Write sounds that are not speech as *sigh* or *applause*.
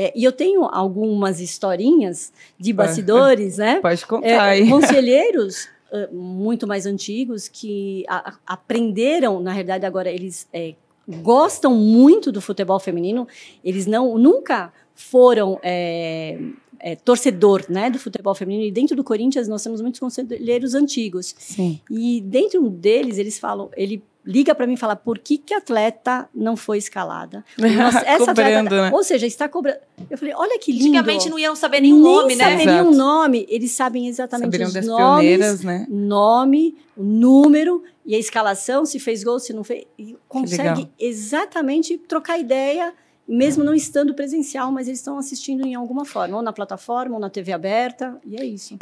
É, e eu tenho algumas historinhas de bastidores, né? Pode é, contar. É, conselheiros muito mais antigos que a, aprenderam, na realidade, agora eles é, gostam muito do futebol feminino. Eles não nunca foram é, é, torcedor né, do futebol feminino. E dentro do Corinthians nós temos muitos conselheiros antigos. Sim. E dentro deles eles falam, ele liga para mim e fala por que que a atleta não foi escalada. *laughs* Nossa, essa cobrando, atleta, né? Ou seja, está cobrando. Eu falei, olha que lindo. Antigamente não iam saber nem o nome, né? Nem saberiam o nome. Eles sabem exatamente Saberiam os das nomes, né? nome, número e a escalação, se fez gol, se não fez. E consegue exatamente trocar ideia mesmo não estando presencial, mas eles estão assistindo em alguma forma, ou na plataforma, ou na TV aberta, e é isso.